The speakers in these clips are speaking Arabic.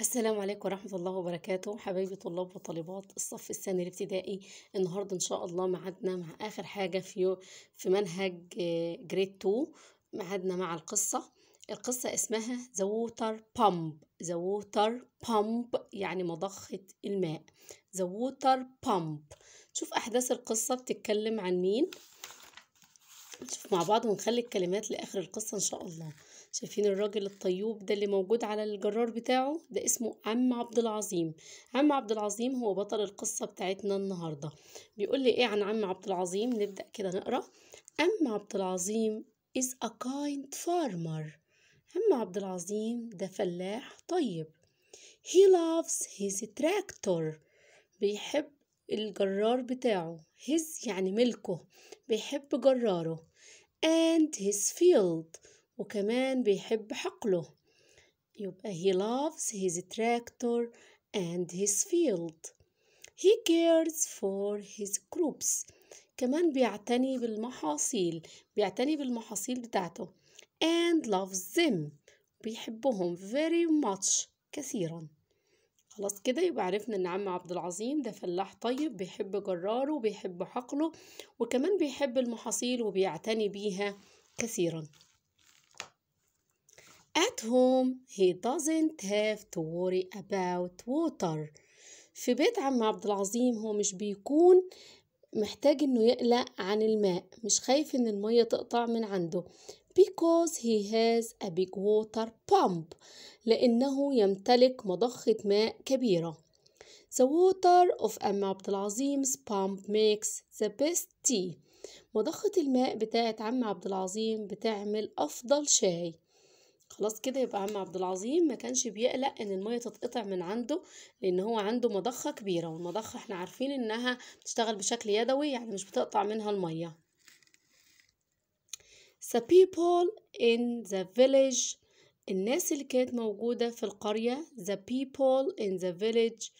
السلام عليكم ورحمة الله وبركاته حبايبي طلاب وطالبات الصف الثاني الابتدائي النهاردة إن شاء الله معادنا مع آخر حاجة في في منهج جريد آه، 2 معادنا مع القصة القصة اسمها The Water Pump The Water Pump يعني مضخة الماء The Water Pump شوف أحداث القصة بتتكلم عن مين شوف مع بعض ونخلي الكلمات لآخر القصة إن شاء الله شايفين الراجل الطيوب ده اللي موجود على الجرار بتاعه ده اسمه عم عبد العظيم عم عبد العظيم هو بطل القصة بتاعتنا النهاردة بيقول لي ايه عن عم عبد العظيم نبدأ كده نقرأ عم عبد العظيم is a kind farmer عم عبد العظيم ده فلاح طيب he loves his tractor بيحب الجرار بتاعه his يعني ملكه بيحب جراره and his field وكمان بيحب حقله يبقى he loves his tractor and his field he cares for his crops كمان بيعتني بالمحاصيل بيعتني بالمحاصيل بتاعته and loves them بيحبهم very much كثيرا خلاص كده يبقى عرفنا ان عم عبد العظيم ده فلاح طيب بيحب جراره وبيحب حقله وكمان بيحب المحاصيل وبيعتني بيها كثيرا At home he doesn't have to worry about water. في بيت عم عبد العظيم هو مش بيكون محتاج انه يقلق عن الماء مش خايف ان المية تقطع من عنده because he has a big water pump لأنه يمتلك مضخة ماء كبيرة The water of عم عبد العظيم's pump makes the best tea مضخة الماء بتاعت عم عبد العظيم بتعمل أفضل شاي خلاص كده يبقى عم عبد العظيم ما كانش بيقلق ان الميه تتقطع من عنده لان هو عنده مضخه كبيره والمضخه احنا عارفين انها بتشتغل بشكل يدوي يعني مش بتقطع منها الميه the people in the village الناس اللي كانت موجوده في القريه the people in the village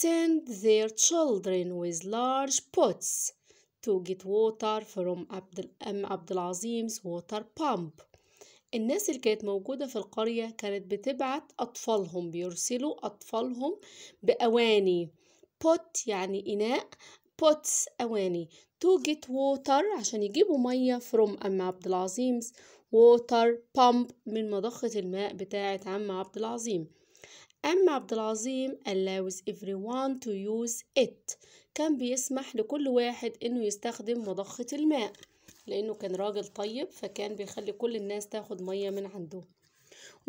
send their children with large pots to get water from عبد عبد العظيم's water pump الناس اللي كانت موجودة في القرية كانت بتبعت أطفالهم بيرسلوا أطفالهم بأواني بوت يعني إناء بوتس أواني to get water عشان يجيبوا مية from أم عبد العظيم water pump من مضخة الماء بتاعة عم عبد العظيم أم عبد العظيم allows everyone to use it كان بيسمح لكل واحد إنه يستخدم مضخة الماء لأنه كان راجل طيب فكان بيخلي كل الناس تاخد مية من عنده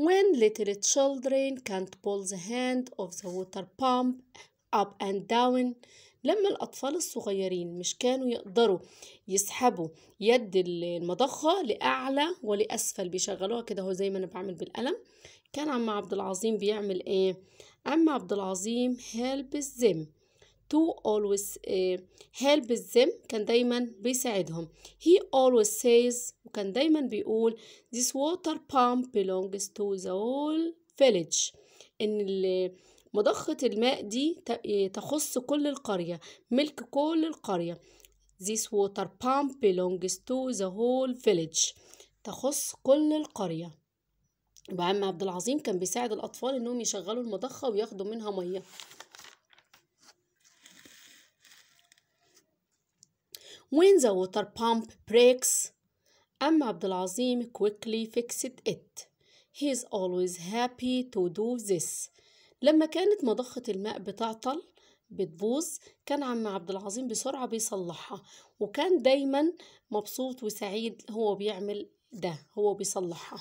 When little children can't pull the hand of the water pump up and down لما الأطفال الصغيرين مش كانوا يقدروا يسحبوا يد المضخة لأعلى ولأسفل بيشغلوها كده هو زي ما أنا بعمل بالقلم كان عم عبد العظيم بيعمل إيه؟ عم عبد العظيم هيلبس them to always uh, help them كان دايما بيساعدهم he always says وكان دايما بيقول this water pump belongs to the whole village إن مضخة الماء دي إيه، تخص كل القرية ملك كل القرية This water pump belongs to the whole village تخص كل القرية وعم عبد العظيم كان بيساعد الأطفال إنهم يشغلوا المضخة وياخدوا منها مية when the water pump breaks أما عبد العظيم quickly fixed it he is always happy to do this لما كانت مضخة الماء بتعطل بتبوظ كان عم عبد العظيم بسرعة بيصلحها وكان دايما مبسوط وسعيد هو بيعمل ده هو بيصلحها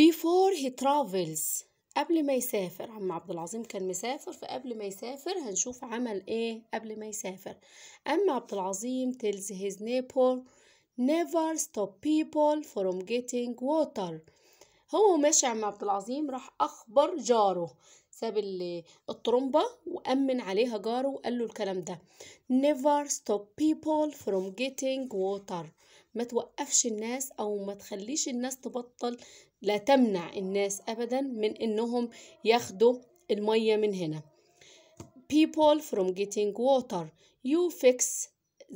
before he travels قبل ما يسافر عم عبد العظيم كان مسافر فقبل ما يسافر هنشوف عمل ايه قبل ما يسافر اما عبد العظيم tells his neighbor never stop people from getting water هو ماشي عم عبد العظيم راح اخبر جاره ساب الطرمبة وأمن عليها جاره وقال له الكلام ده never stop people from getting water ما توقفش الناس أو ما تخليش الناس تبطل لا تمنع الناس أبدا من إنهم ياخدوا المية من هنا people from getting water you fix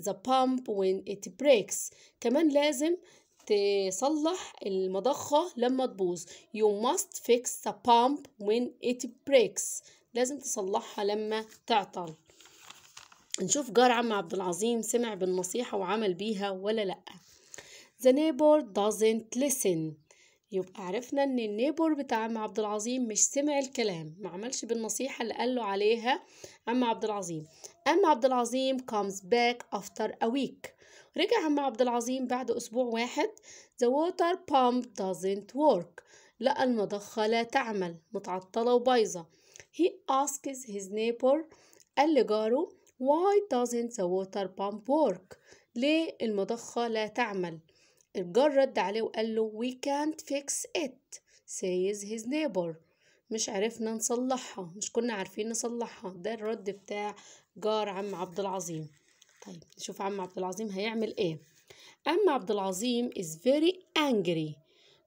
the pump when it breaks كمان لازم تصلح المضخة لما تبوظ you must fix the pump when it breaks لازم تصلحها لما تعطل نشوف جار عم عبد العظيم سمع بالنصيحة وعمل بيها ولا لأ The neighbor doesn't listen يبقى عرفنا ان النيبور بتاع عم عبد العظيم مش سمع الكلام ما عملش بالنصيحة اللي قال له عليها عم عبد العظيم عم عبد العظيم comes back after a week رجع عم عبد العظيم بعد أسبوع واحد the water pump doesn't work لقى المضخة لا تعمل متعطلة وبايظة he asks his neighbor قال لجاره why doesn't the water pump work ليه المضخة لا تعمل الجار رد عليه وقال له we can't fix it says his neighbor مش عرفنا نصلحها مش كنا عارفين نصلحها ده الرد بتاع جار عم عبد العظيم طيب نشوف عم عبد العظيم هيعمل ايه عم عبد العظيم is very angry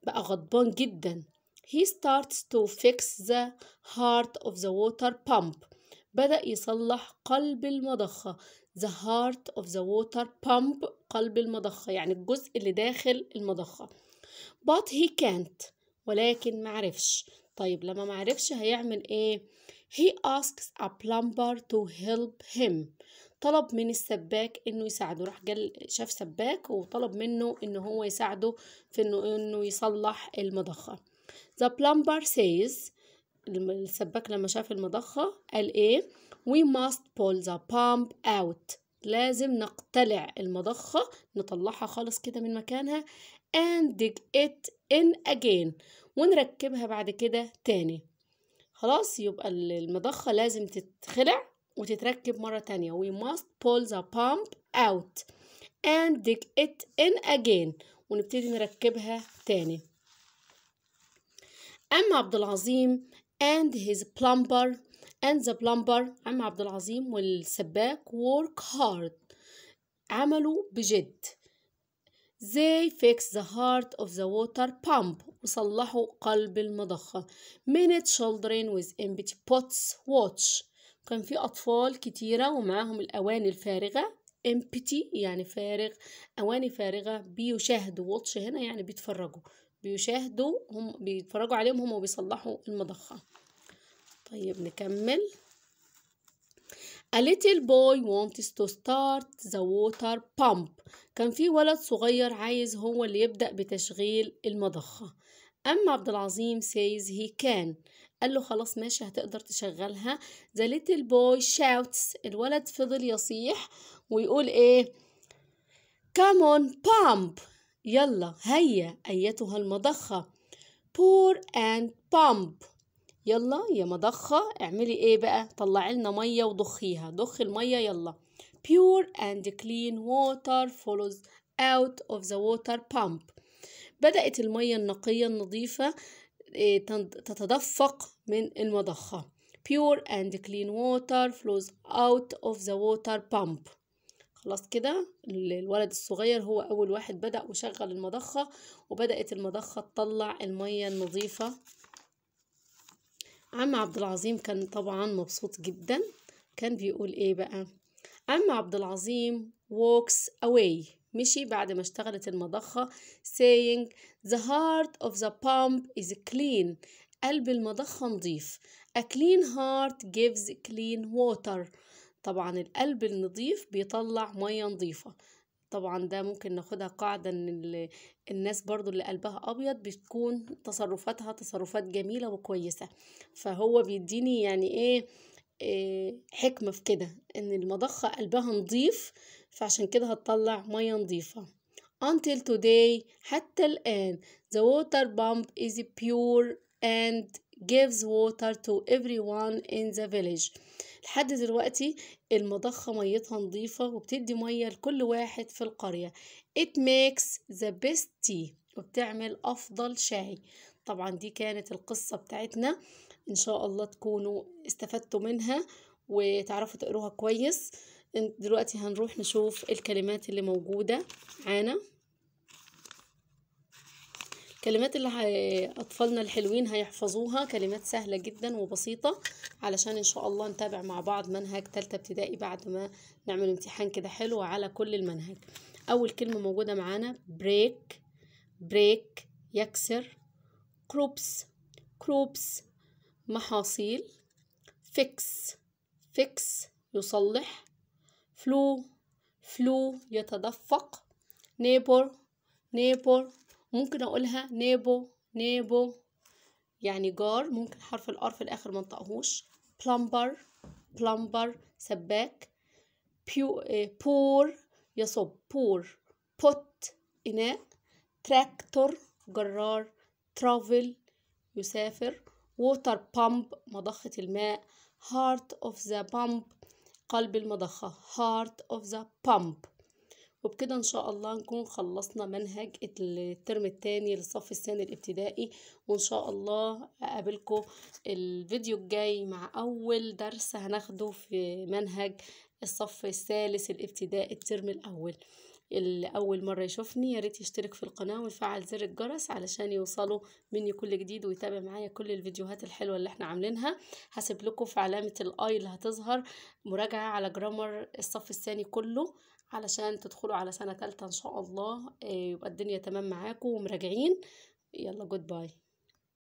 بقى غضبان جدا he starts to fix the heart of the water pump بدأ يصلح قلب المضخة the heart of the water pump قلب المضخة يعني الجزء اللي داخل المضخة but he can't ولكن معرفش طيب لما معرفش هيعمل ايه he asks a plumber to help him طلب من السباك انه يساعده راح جل شاف سباك وطلب منه ان هو يساعده في انه انه يصلح المضخه the plumber says السباك لما شاف المضخة قال إيه We must pull the pump out لازم نقتلع المضخة نطلعها خالص كده من مكانها and dig it in again ونركبها بعد كده تاني خلاص يبقى المضخة لازم تتخلع وتتركب مرة تانية we must pull the pump out and dig it in again ونبتدي نركبها تاني أما عبد العظيم and his plumber and the plumber عم عبد العظيم والسباك work hard عملوا بجد they fix the heart of the water pump وصلحوا قلب المضخة many children with empty pots watch كان في أطفال كتيرة ومعاهم الأواني الفارغة empty يعني فارغ أواني فارغة بيشاهدوا watch هنا يعني بيتفرجوا بيشاهدوا هم بيتفرجوا عليهم هم وبيصلحوا المضخة طيب نكمل A little boy wants to start the water pump كان في ولد صغير عايز هو اللي يبدأ بتشغيل المضخة أما عبد العظيم says he can قال له خلاص ماشي هتقدر تشغلها the little boy shouts الولد فضل يصيح ويقول ايه come on pump يلا هيا أيتها المضخة pour and pump يلا يا مضخة اعملي ايه بقى طلعي لنا مية وضخيها ضخ المية يلا pure and clean water follows out of the water pump بدأت المية النقية النظيفة إيه، تتدفق من المضخة pure and clean water flows out of the water pump خلاص كده الولد الصغير هو أول واحد بدأ وشغل المضخة وبدأت المضخة تطلع المية النظيفة عم عبد العظيم كان طبعا مبسوط جدا كان بيقول ايه بقى عم عبد العظيم walks away مشي بعد ما اشتغلت المضخة saying the heart of the pump is clean قلب المضخة نظيف a clean heart gives clean water طبعا القلب النظيف بيطلع مية نظيفة طبعا ده ممكن ناخدها قاعدة ان الناس برضو اللي قلبها ابيض بتكون تصرفاتها تصرفات جميلة وكويسة فهو بيديني يعني ايه, إيه حكمة في كده ان المضخة قلبها نظيف فعشان كده هتطلع مية نظيفة until today حتى الآن the water pump is pure and gives water to everyone in the village لحد دلوقتي المضخة ميتها نظيفة وبتدي مية لكل واحد في القرية it makes the best tea وبتعمل أفضل شاي طبعا دي كانت القصة بتاعتنا إن شاء الله تكونوا استفدتوا منها وتعرفوا تقروها كويس دلوقتي هنروح نشوف الكلمات اللي موجودة معانا كلمات اللي هي... أطفالنا الحلوين هيحفظوها كلمات سهلة جدا وبسيطة علشان إن شاء الله نتابع مع بعض منهج تالتة ابتدائي بعد ما نعمل امتحان كده حلو على كل المنهج أول كلمة موجودة معانا بريك بريك يكسر كروبس كروبس محاصيل فيكس فيكس يصلح فلو فلو يتدفق نيبور نيبور ممكن اقولها نيبو نيبو يعني جار ممكن حرف الار في الاخر ما نطقهوش بلمبر بلمبر سباك بيو آه، بور يصب بور بوت اناء تراكتور جرار ترافل يسافر ووتر بامب مضخة الماء هارت اوف ذا بامب قلب المضخة هارت اوف ذا بامب وبكده ان شاء الله نكون خلصنا منهج الترم الثاني للصف الثاني الابتدائي وان شاء الله اقابلكم الفيديو الجاي مع اول درس هناخده في منهج الصف الثالث الابتدائي الترم الاول اللي أول مرة يشوفني يا ريت يشترك في القناة ويفعل زر الجرس علشان يوصله مني كل جديد ويتابع معايا كل الفيديوهات الحلوة اللي احنا عاملينها هسيب لكم في علامة الاي اللي هتظهر مراجعة على جرامر الصف الثاني كله علشان تدخلوا على سنة تالتة إن شاء الله آه، يبقى الدنيا تمام معاكم ومراجعين يلا جود باي